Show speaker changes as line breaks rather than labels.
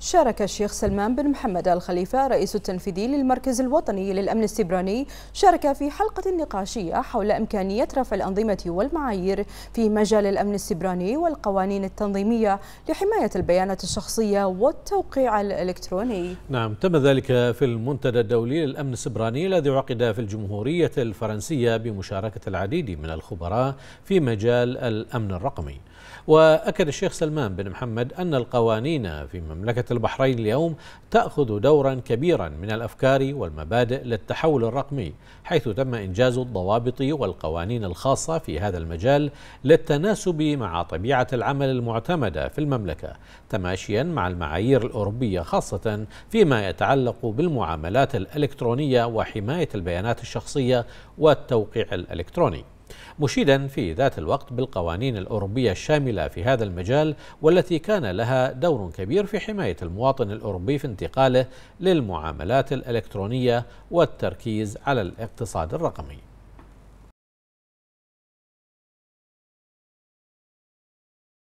شارك الشيخ سلمان بن محمد الخليفة رئيس التنفيذي للمركز الوطني للأمن السبراني شارك في حلقة نقاشية حول إمكانية رفع الأنظمة والمعايير في مجال الأمن السبراني والقوانين التنظيمية لحماية البيانات الشخصية والتوقيع الإلكتروني
نعم تم ذلك في المنتدى الدولي للأمن السبراني الذي عقد في الجمهورية الفرنسية بمشاركة العديد من الخبراء في مجال الأمن الرقمي وأكد الشيخ سلمان بن محمد أن القوانين في مملكة البحرين اليوم تأخذ دورا كبيرا من الأفكار والمبادئ للتحول الرقمي حيث تم إنجاز الضوابط والقوانين الخاصة في هذا المجال للتناسب مع طبيعة العمل المعتمدة في المملكة تماشيا مع المعايير الأوروبية خاصة فيما يتعلق بالمعاملات الإلكترونية وحماية البيانات الشخصية والتوقيع الإلكتروني مشيدا في ذات الوقت بالقوانين الأوروبية الشاملة في هذا المجال والتي كان لها دور كبير في حماية المواطن الأوروبي في انتقاله للمعاملات الإلكترونية والتركيز على الاقتصاد الرقمي